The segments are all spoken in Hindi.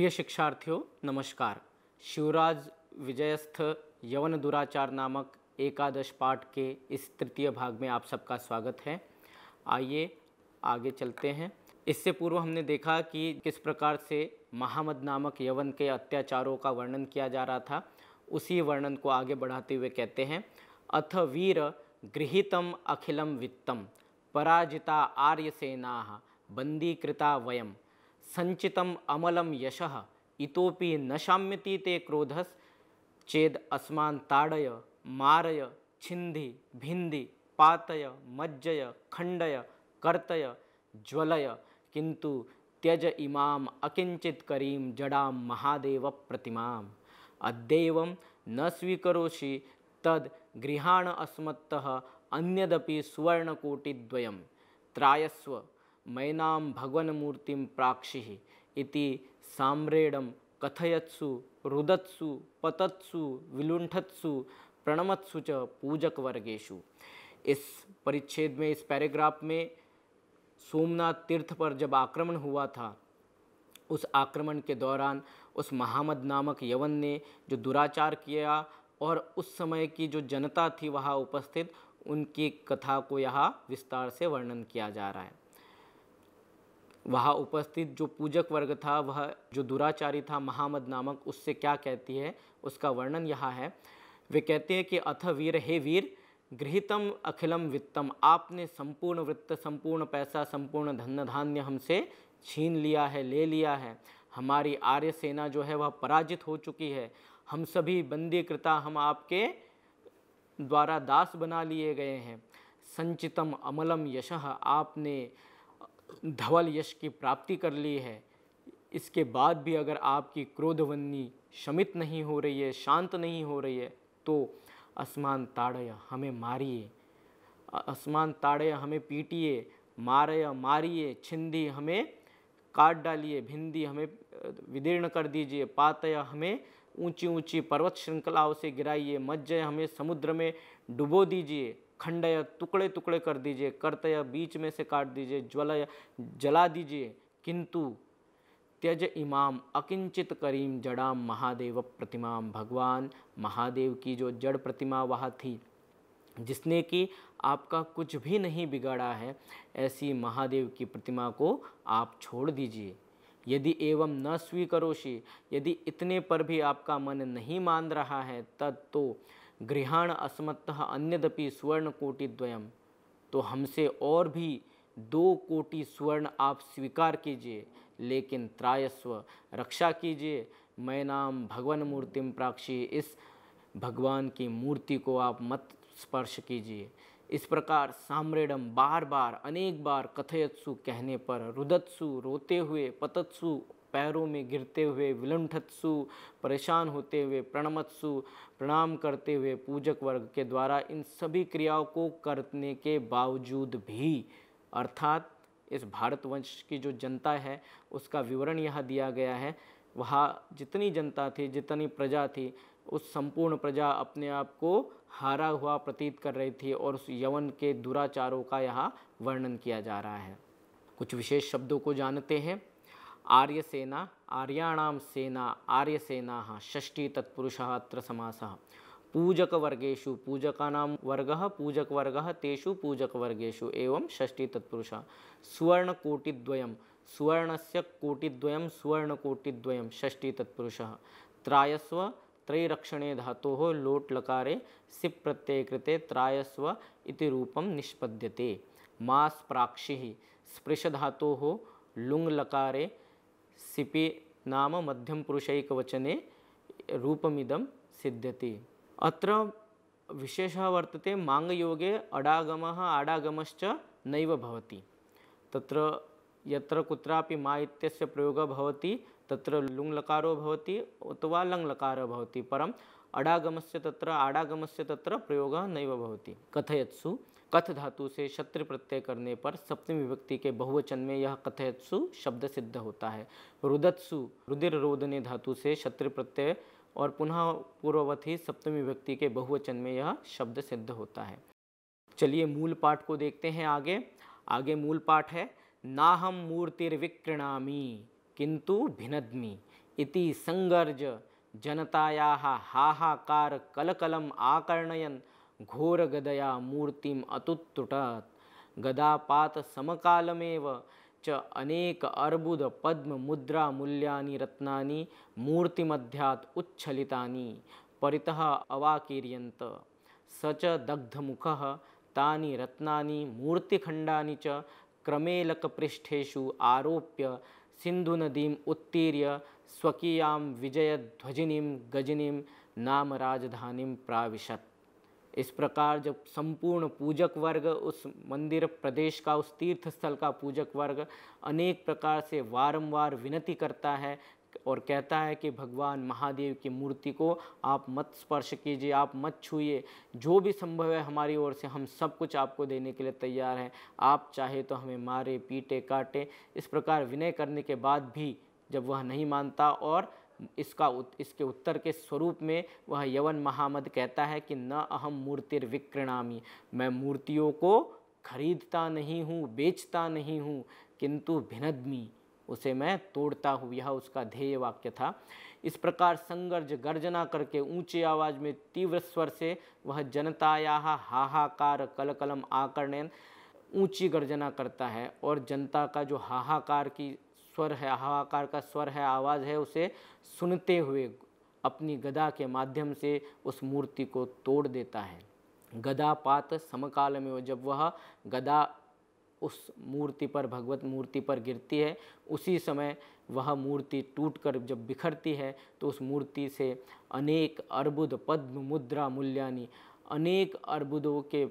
प्रिय शिक्षार्थियों नमस्कार शिवराज विजयस्थ यवन दुराचार नामक एकादश पाठ के इस तृतीय भाग में आप सबका स्वागत है आइए आगे चलते हैं इससे पूर्व हमने देखा कि किस प्रकार से महामद नामक यवन के अत्याचारों का वर्णन किया जा रहा था उसी वर्णन को आगे बढ़ाते हुए कहते हैं अथ वीर गृहीतम अखिलम वित्तम पराजिता आर्य सेना बंदीकृता वयम संचितम अमल यश इतोपि न शाम्यति ते क्रोधस चेद अस्मान ताड़य मारय छिंधि भिंदि पातय मज्जय खंडय कर्तय ज्वलय किंतु त्यज इमाम अकिंचित करीम जड़ाम महादेव प्रतिमा अद्यव न स्वीकरोषि तद गृहाण अस्मत्तः अन्यदपि सुवर्णकोटिद्वयं त्रायस्व मैना भगवनमूर्ति प्राक्षिः इति कथयत्सु रुदत्सु पतत्सु विलुंठत्सु प्रणमत्सु च पूजक वर्गेशु इस परिच्छेद में इस पैराग्राफ में सोमनाथ तीर्थ पर जब आक्रमण हुआ था उस आक्रमण के दौरान उस महामद नामक यवन ने जो दुराचार किया और उस समय की जो जनता थी वहाँ उपस्थित उनकी कथा को यहाँ विस्तार से वर्णन किया जा रहा है वहाँ उपस्थित जो पूजक वर्ग था वह जो दुराचारी था महामद नामक उससे क्या कहती है उसका वर्णन यहाँ है वे कहते हैं कि अथ वीर हे वीर गृहितम अखिलम वित्तम आपने संपूर्ण वित्त संपूर्ण पैसा संपूर्ण धन धान्य हमसे छीन लिया है ले लिया है हमारी आर्य सेना जो है वह पराजित हो चुकी है हम सभी बंदी कृता हम आपके द्वारा दास बना लिए गए हैं संचितम अमलम यशः आपने धवल यश की प्राप्ति कर ली है इसके बाद भी अगर आपकी क्रोधवन्नी शमित नहीं हो रही है शांत नहीं हो रही है तो आसमान ताड़य हमें मारिए आसमान ताड़य हमें पीटिए मारय मारिए छिंदी हमें काट डालिए भिंदी हमें विदीर्ण कर दीजिए पातय हमें ऊंची ऊंची पर्वत श्रृंखलाओं से गिराइए मज्जय हमें समुद्र में डुबो दीजिए खंडय टुकड़े टुकड़े कर दीजिए या बीच में से काट दीजिए या जला दीजिए किंतु त्यज इमाम अकिंचित करीम जड़ाम महादेव प्रतिमा भगवान महादेव की जो जड़ प्रतिमा वह थी जिसने कि आपका कुछ भी नहीं बिगाड़ा है ऐसी महादेव की प्रतिमा को आप छोड़ दीजिए यदि एवं न स्वीकरोषि यदि इतने पर भी आपका मन नहीं मान रहा है तब तो गृहाण असमतः अन्यदपि स्वर्णकोटिद्वयम तो हमसे और भी दो कोटि स्वर्ण आप स्वीकार कीजिए लेकिन त्रायस्व रक्षा कीजिए मैं नाम भगवान मूर्तिम प्राक्षी इस भगवान की मूर्ति को आप मत स्पर्श कीजिए इस प्रकार साम्रेडम बार बार अनेक बार कथयत्सु कहने पर रुदत्सु रोते हुए पतत्सु पैरों में गिरते हुए विलुंठत्सु परेशान होते हुए प्रणमत्सु प्रणाम करते हुए पूजक वर्ग के द्वारा इन सभी क्रियाओं को करने के बावजूद भी अर्थात इस भारतवंश की जो जनता है उसका विवरण यह दिया गया है वहाँ जितनी जनता थी जितनी प्रजा थी उस संपूर्ण प्रजा अपने आप को हारा हुआ प्रतीत कर रही थी और उस यवन के दुराचारों का यहाँ वर्णन किया जा रहा है कुछ विशेष शब्दों को जानते हैं आर्यसेना आर्याणां सेना आर्यसेनाः षष्ठी तत्पुरुषः अत्र समासः पूजकवर्गेषु पूजकानां वर्गः पूजकवर्गः तेषु पूजकवर्गेषु एवं षष्ठी तत्पुरुषः सुवर्णकोटिद्वयं सुवर्णस्य कोटिद्वयं सुवर्णकोटिद्वयं षष्ठी तत्पुरुषः त्रायस्व त्रैरक्षणे धातोः लोट् लकारे सिप् प्रत्यये कृते त्रायस्व इति रूपं निष्पद्यते मास् प्राक्षिः स्पृशधातोः लुङ् लकारे सिपे नाम मध्यम पुरुषैकवचने रूपमिदं सिद्ध्यति अत्र विशेषः वर्तते माङ्गयोगे अडागमः आडागमश्च नैव भवति तत्र यत्र कुत्रापि मा इत्यस्य प्रयोगः भवति तत्र लुङ्लकारो भवति अथवा लङ्लकारः भवति परम् अडागमस्य तत्र आडागमस्य तत्र प्रयोगः नैव भवति कथयत्सु कथ धातु से शत्र प्रत्यय करने पर सप्तमी विभक्ति के बहुवचन में यह कथयत्सु शब्द सिद्ध होता है रुदत्सु रुदिर रोदने धातु से क्षत्र प्रत्यय और पुनः पूर्ववत ही विभक्ति के बहुवचन में यह शब्द सिद्ध होता है चलिए मूल पाठ को देखते हैं आगे आगे मूल पाठ है ना हम मूर्तिर्विक्रीणामी किंतु भिनद्मी इति संगर्ज जनताया हाहाकार कलकलम आकर्णयन घोरगदया मूर्तिम् अतुत्तुटात् गदापातसमकालमेव च अनेक अर्बुदपद्ममुद्रामूल्यानि रत्नानि मूर्तिमध्यात् उच्छलितानि परितः अवाकीर्यन्त स च दग्धमुखः तानि रत्नानि मूर्तिखण्डानि च क्रमेलकपृष्ठेषु आरोप्य सिन्धुनदीम् उत्तीर्य स्वकीयां विजयध्वजिनीं गजिनीं नाम राजधानीं प्राविशत् इस प्रकार जब संपूर्ण पूजक वर्ग उस मंदिर प्रदेश का उस तीर्थ स्थल का पूजक वर्ग अनेक प्रकार से वारंवार विनती करता है और कहता है कि भगवान महादेव की मूर्ति को आप मत स्पर्श कीजिए आप मत छूइए जो भी संभव है हमारी ओर से हम सब कुछ आपको देने के लिए तैयार हैं आप चाहे तो हमें मारे पीटे काटे इस प्रकार विनय करने के बाद भी जब वह नहीं मानता और इसका उत, इसके उत्तर के स्वरूप में वह यवन महामद कहता है कि न अहम मूर्तिर्विक्रणामी मैं मूर्तियों को खरीदता नहीं हूँ बेचता नहीं हूँ किंतु भिनदमी उसे मैं तोड़ता हूँ यह उसका ध्येय वाक्य था इस प्रकार संगर्ज गर्जना करके ऊंचे आवाज में तीव्र स्वर से वह जनताया हाहाकार कलकलम आकर्णन ऊंची गर्जना करता है और जनता का जो हाहाकार की स्वर है हवाकार का स्वर है आवाज़ है उसे सुनते हुए अपनी गदा के माध्यम से उस मूर्ति को तोड़ देता है गदा पात समकाल में जब वह गदा उस मूर्ति पर भगवत मूर्ति पर गिरती है उसी समय वह मूर्ति टूटकर जब बिखरती है तो उस मूर्ति से अनेक अर्बुद पद्म मुद्रा मूल्यानी अनेक अर्बुदों के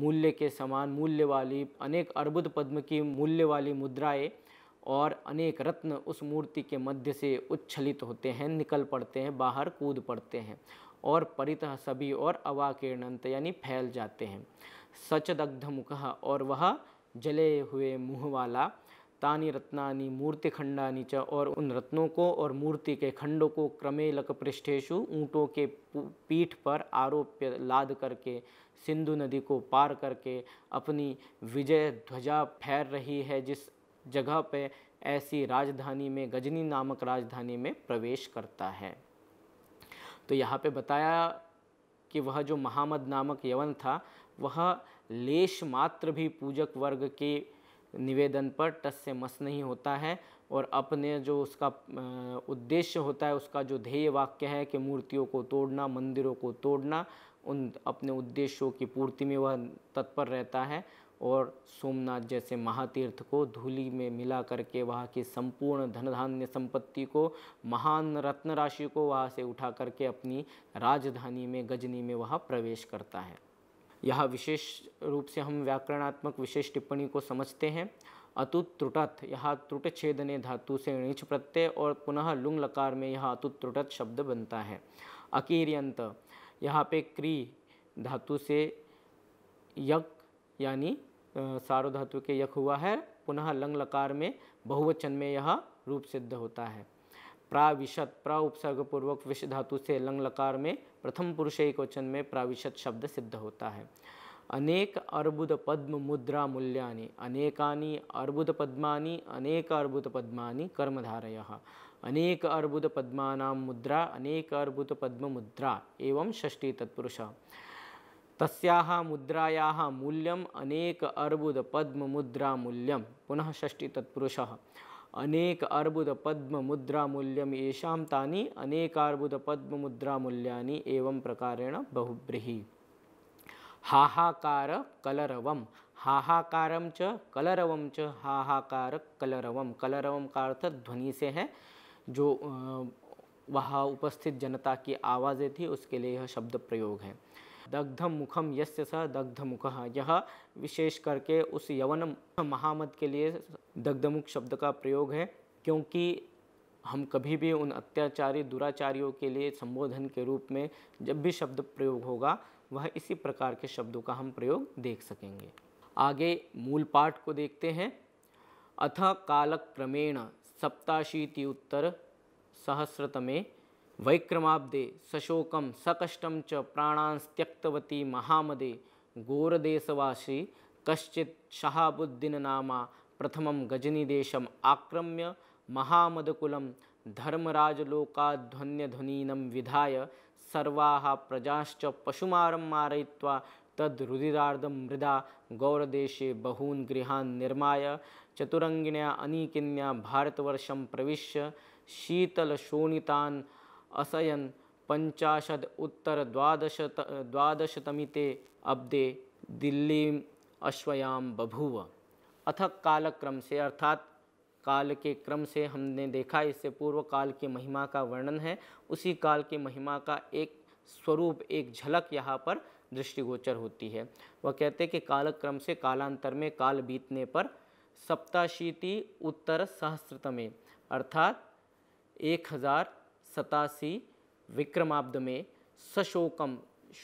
मूल्य के समान मूल्य वाली अनेक अर्बुद पद्म की मूल्य वाली मुद्राएं और अनेक रत्न उस मूर्ति के मध्य से उच्छलित होते हैं निकल पड़ते हैं बाहर कूद पड़ते हैं और परितः सभी और अवाकीर्णंत यानी फैल जाते हैं सचदग्ध मुख और वह जले हुए मुँह वाला तानी रत्नानी मूर्ति खंडानी च और उन रत्नों को और मूर्ति के खंडों को क्रमे लक पृष्ठेशु ऊँटों के पीठ पर आरोप्य लाद करके सिंधु नदी को पार करके अपनी विजय ध्वजा फैर रही है जिस जगह पे ऐसी राजधानी में गजनी नामक राजधानी में प्रवेश करता है तो यहाँ पे बताया कि वह जो महामद नामक यवन था वह लेश मात्र भी पूजक वर्ग के निवेदन पर टस से मस नहीं होता है और अपने जो उसका उद्देश्य होता है उसका जो ध्येय वाक्य है कि मूर्तियों को तोड़ना मंदिरों को तोड़ना उन अपने उद्देश्यों की पूर्ति में वह तत्पर रहता है और सोमनाथ जैसे महातीर्थ को धूली में मिला करके वहाँ की संपूर्ण धनधान्य संपत्ति को महान रत्न राशि को वहाँ से उठा करके अपनी राजधानी में गजनी में वहाँ प्रवेश करता है यह विशेष रूप से हम व्याकरणात्मक विशेष टिप्पणी को समझते हैं अतुत त्रुटत यह त्रुट छेदने धातु से णिच प्रत्यय और पुनः लुंग लकार में यह अतुत त्रुटत शब्द बनता है अकीर्यंत यहाँ पे क्री धातु से यक यानी सारो धातु के यक हुआ है पुनः लंग लकार में बहुवचन में यह रूप सिद्ध होता है प्राविशत प्रा उपसर्ग पूर्वक विष धातु से लंग लकार में प्रथम पुरुष एक वचन में प्राविशत शब्द सिद्ध होता है अनेक अर्बुद पद्म मुद्रा मूल्यानी अनेकानी अर्बुद पद्मानी अनेक अर्बुद पद्मानी कर्मधारय अनेक अर्बुद पद्मानां मुद्रा अनेक अर्बुद पद्म मुद्रा एवं षष्ठी तत्पुरुष तस्याः मुद्रायाः मूल्यम् अनेक अर्बुद अर्बुदपद्ममुद्रामूल्यं पुनः षष्टितत्पुरुषः अनेक अर्बुद येषां तानि अनेकार्बुदपद्ममुद्रामूल्यानि एवं प्रकारेण बहुब्रीहि हाहाकारकलरवं हाहाकारं च कलरवं च कलरव कलरवं का अर्थ ध्वनि से है जो वहाँ उपस्थित जनता की आवाज़ें थी उसके लिए यह शब्द प्रयोग है दग्ध मुखम यस्य स दग्धमुख यह विशेष करके उस यवन महामद के लिए दग्धमुख शब्द का प्रयोग है क्योंकि हम कभी भी उन अत्याचारी दुराचारियों के लिए संबोधन के रूप में जब भी शब्द प्रयोग होगा वह इसी प्रकार के शब्दों का हम प्रयोग देख सकेंगे आगे मूल पाठ को देखते हैं अथ कालक्रमेण सप्ताशीति उत्तर सहस्रतमें वैक्रमाब्दे सशोकम सकष्टम च प्राणांस त्यक्तवती महामदे घोरदेशवासी कश्चित शहाबुद्दीन नामा प्रथम गजनीदेशम आक्रम्य महामदकुलम धर्मराजलोकाध्वन्यध्वनीनं विधाय सर्वाः प्रजाश्च पशुमारं मारयित्वा तद्रुदिरार्धं मृदा गौरदेशे बहून गृहान् निर्माय चतुरङ्गिण्या अनीकिन्या भारतवर्षं प्रविश्य शीतलशोणितान् असयन पंचाशद उत्तर उत्तरद्वादश द्वादशतमिते अब्दे दिल्ली अश्वयाम बभूव काल कालक्रम से अर्थात काल के क्रम से हमने देखा इससे पूर्व काल के महिमा का वर्णन है उसी काल के महिमा का एक स्वरूप एक झलक यहाँ पर दृष्टिगोचर होती है वह कहते हैं कि कालक्रम से कालांतर में काल बीतने पर सप्ताशीति उत्तर सहस्रतमे अर्थात एक हज़ार सतासी विक्रमाब्द में सशोकम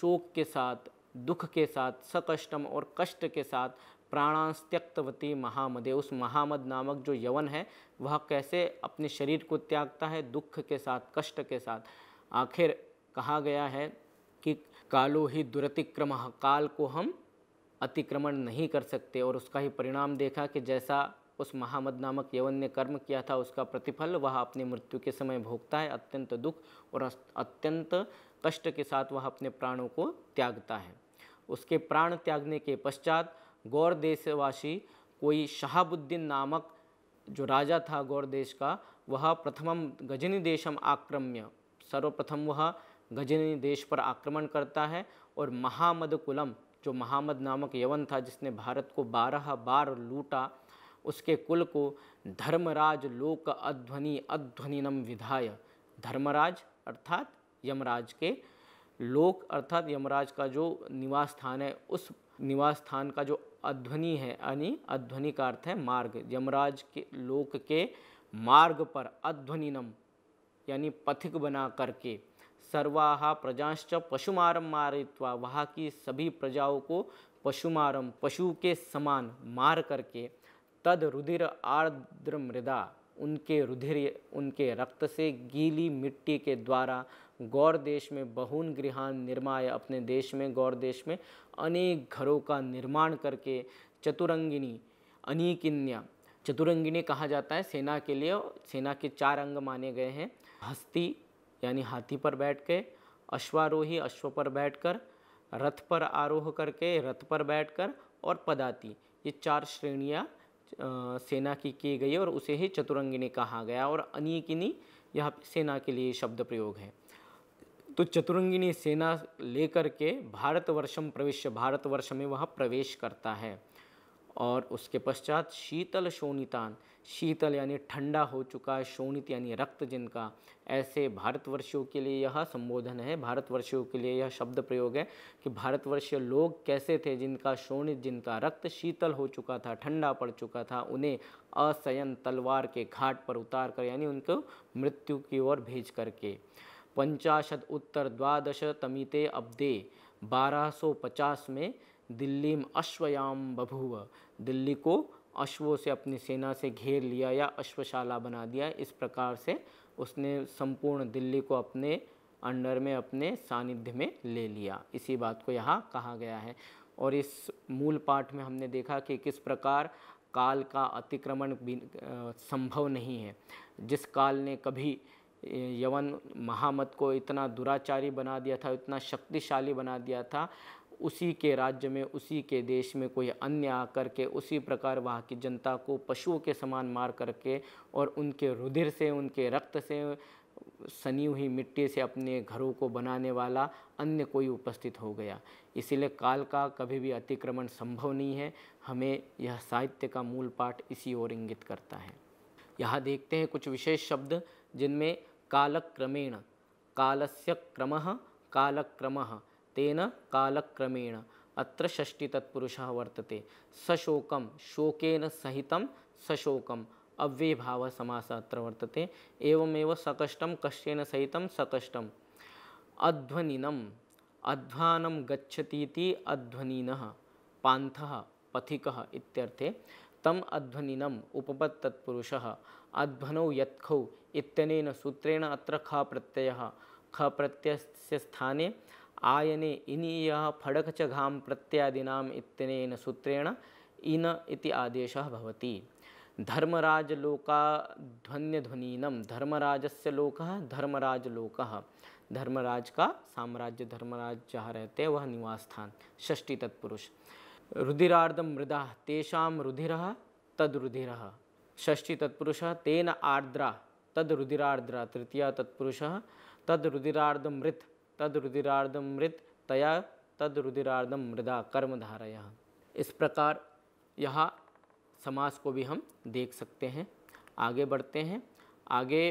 शोक के साथ दुख के साथ सकष्टम और कष्ट के साथ प्राणांस्त्यक्तवती महामदे उस महामद नामक जो यवन है वह कैसे अपने शरीर को त्यागता है दुख के साथ कष्ट के साथ आखिर कहा गया है कि कालो ही दुरतिक्रम काल को हम अतिक्रमण नहीं कर सकते और उसका ही परिणाम देखा कि जैसा उस महामद नामक यवन ने कर्म किया था उसका प्रतिफल वह अपनी मृत्यु के समय भोगता है अत्यंत दुख और अत्यंत कष्ट के साथ वह अपने प्राणों को त्यागता है उसके प्राण त्यागने के पश्चात गौर देशवासी कोई शहाबुद्दीन नामक जो राजा था गौर देश का वह प्रथमम गजनी देशम आक्रम्य सर्वप्रथम वह गजनी देश पर आक्रमण करता है और महामद कुलम जो महामद नामक यवन था जिसने भारत को बारह बार लूटा उसके कुल को धर्मराज लोक अध्वनि अध्वनिनम विधाय धर्मराज अर्थात यमराज के लोक अर्थात यमराज का जो निवास स्थान है उस निवास स्थान का जो अध्वनि है यानी अध्वनि का अर्थ है मार्ग यमराज के लोक के मार्ग पर अध्वनिनम यानी पथिक बना करके सर्वाहा प्रजाश्च पशुमारम मारित्वा वहाँ की सभी प्रजाओं को पशुमारम पशु के समान मार करके तद रुधिर आर्द्र मृदा उनके रुधिर उनके रक्त से गीली मिट्टी के द्वारा गौर देश में बहुन गृहान निर्माय अपने देश में गौर देश में अनेक घरों का निर्माण करके चतुरंगिनी अनिकिन्या चतुरंगिनी कहा जाता है सेना के लिए सेना के चार अंग माने गए हैं हस्ती यानी हाथी पर बैठ के अश्वारोही अश्व पर बैठकर रथ पर आरोह करके रथ पर बैठकर और पदाती ये चार श्रेणियाँ सेना की की गई और उसे ही चतुरंगिनी कहा गया और अनिकिनी यह सेना के लिए शब्द प्रयोग है तो चतुरंगिनी सेना लेकर के भारतवर्षम प्रवेश भारतवर्ष में वह प्रवेश करता है और उसके पश्चात शीतल शोणितान शीतल यानी ठंडा हो चुका शोणित यानी रक्त जिनका ऐसे भारतवर्षियों के लिए यह संबोधन है भारतवर्षियों के लिए यह शब्द प्रयोग है कि भारतवर्षीय लोग कैसे थे जिनका शोणित जिनका रक्त शीतल हो चुका था ठंडा पड़ चुका था उन्हें असयन तलवार के घाट पर उतार कर यानी उनको मृत्यु की ओर भेज करके पंचाशत उत्तर द्वादश तमीते अब्दे 1250 में दिल्ली में अश्वयाम बभुव दिल्ली को अश्वों से अपनी सेना से घेर लिया या अश्वशाला बना दिया इस प्रकार से उसने संपूर्ण दिल्ली को अपने अंडर में अपने सानिध्य में ले लिया इसी बात को यहाँ कहा गया है और इस मूल पाठ में हमने देखा कि किस प्रकार काल का अतिक्रमण संभव नहीं है जिस काल ने कभी यवन महामत को इतना दुराचारी बना दिया था इतना शक्तिशाली बना दिया था उसी के राज्य में उसी के देश में कोई अन्य आकर के उसी प्रकार वहाँ की जनता को पशुओं के समान मार करके और उनके रुधिर से उनके रक्त से सनी हुई मिट्टी से अपने घरों को बनाने वाला अन्य कोई उपस्थित हो गया इसीलिए काल का कभी भी अतिक्रमण संभव नहीं है हमें यह साहित्य का मूल पाठ इसी ओर इंगित करता है यहाँ देखते हैं कुछ विशेष शब्द जिनमें कालक्रमेण कालस्य क्रम कालक्रम तेन कालक्रमेण अत्र षष्टितत्पुरुषः वर्तते सशोकं शोकेन सहितं सशोकम् अव्ययभावः समासः अत्र वर्तते एवमेव सकष्टं कष्टेन सहितं सकष्टम् अध्वनिनम् अध्वानं गच्छतीति अध्वनिनः पान्थः पथिकः इत्यर्थे तम् अध्वनिनम् उपपत्तत्पुरुषः अध्वनौ यत्खौ इत्यनेन सूत्रेण अत्र ख प्रत्ययः ख प्रत्ययस्य स्थाने आयने इनीय फडकच घाम प्रत्यादिनाम सूत्रेण इन इति आदेशः भवति धर्मराज से लोक धर्मराजलोक धर्मराज धर्मराज का साम्राज्य धर्मराज जहाँ रहते हैं वह निवास स्थान षष्टी तत्पुरुष रुधिरार्धम मृदा तेषाम रुधिर तद रुधिर षष्टी तत्पुरुष तेन आर्द्रा तद रुधिरार्द्रा तृतीया तत्पुरुष तद मृत तदरुदिरार्धम मृत तया तदरुदिरार्धम मृदा यहाँ इस प्रकार यह समास को भी हम देख सकते हैं आगे बढ़ते हैं आगे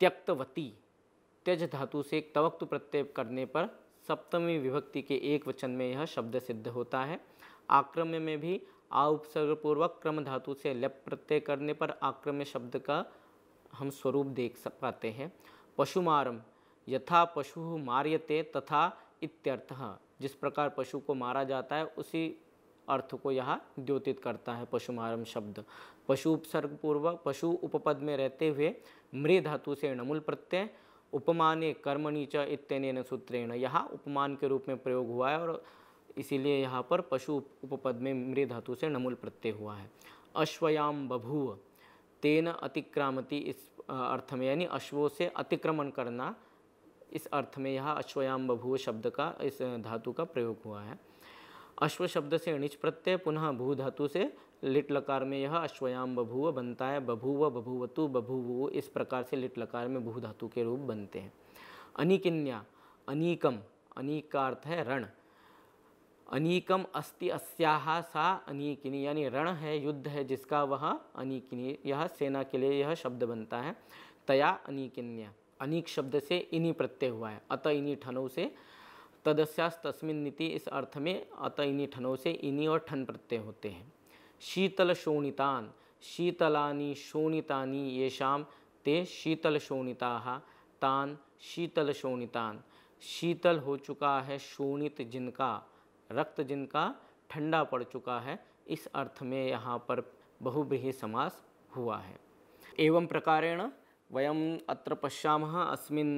त्यक्तवती त्यज धातु से तवक्त प्रत्यय करने पर सप्तमी विभक्ति के एक वचन में यह शब्द सिद्ध होता है आक्रम्य में भी आउपसर्गपूर्वक क्रम धातु से लेप प्रत्यय करने पर आक्रम्य शब्द का हम स्वरूप देख पाते हैं पशुमारम यथा पशु मार्यते तथा इत्यर्थ जिस प्रकार पशु को मारा जाता है उसी अर्थ को यह द्योतित करता है पशुमारम शब्द पशु उपसर्ग पूर्वक पशु उपपद में रहते हुए मृ धातु से नमूल प्रत्यय उपमाने कर्मणि च इतने सूत्रेण यह उपमान के रूप में प्रयोग हुआ है और इसीलिए यहाँ पर पशु उपपद में मृ धातु से नमूल प्रत्यय हुआ है अश्वयाम बभूव तेन अतिक्रामती इस अर्थ में यानी अश्वों से अतिक्रमण करना इस अर्थ में यह अश्वयाम बभू शब्द का इस धातु का प्रयोग हुआ है अश्व शब्द से अणिच प्रत्यय पुनः भू धातु से लिट लकार में यह अश्वयाम बभूव बनता है बभूव बभूवतु बभूवु इस प्रकार से लिट लकार में भू धातु के रूप बनते हैं अनिकिन्या अनीकम अनीक का अर्थ है रण अनीकम अस्ति अस्याह सा अनीकिनी यानी रण है युद्ध है जिसका वह अनीकिनी यह सेना के लिए यह शब्द बनता है तया अनीकिन्या अनिक शब्द से इन्हीं प्रत्यय हुआ है अत इन्हीं ठनों से तदस्यास तस्मिन नीति इस अर्थ में अत इन्हीं ठनों से इन्हीं और ठन प्रत्यय होते हैं शीतल शोणितान शीतलानी शोणितानी ये शाम ते शीतल शोणिता तान शीतल शोणितान शीतल हो चुका है शोणित जिनका रक्त जिनका ठंडा पड़ चुका है इस अर्थ में यहाँ पर बहुब्रीही समास हुआ है एवं प्रकारेण वयम अत्र पश्यामः अस्मिन्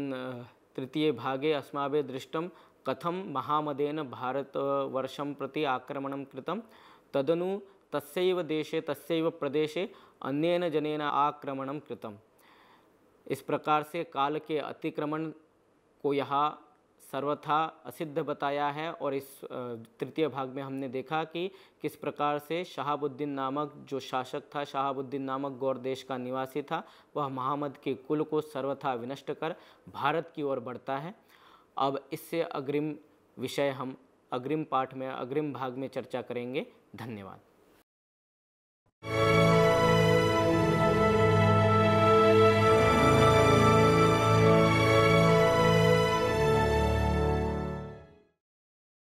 तृतीये भागे अस्माभिः दृष्टं कथं महामदेन भारतवर्षं प्रति आक्रमणं कृतं तदनु तस्यैव देशे तस्यैव प्रदेशे अन्येन जनेन आक्रमणं कृतं इस प्रकार से काल के अतिक्रमण को यहाँ सर्वथा असिद्ध बताया है और इस तृतीय भाग में हमने देखा कि किस प्रकार से शहाबुद्दीन नामक जो शासक था शहाबुद्दीन नामक गौर देश का निवासी था वह महामद के कुल को सर्वथा विनष्ट कर भारत की ओर बढ़ता है अब इससे अग्रिम विषय हम अग्रिम पाठ में अग्रिम भाग में चर्चा करेंगे धन्यवाद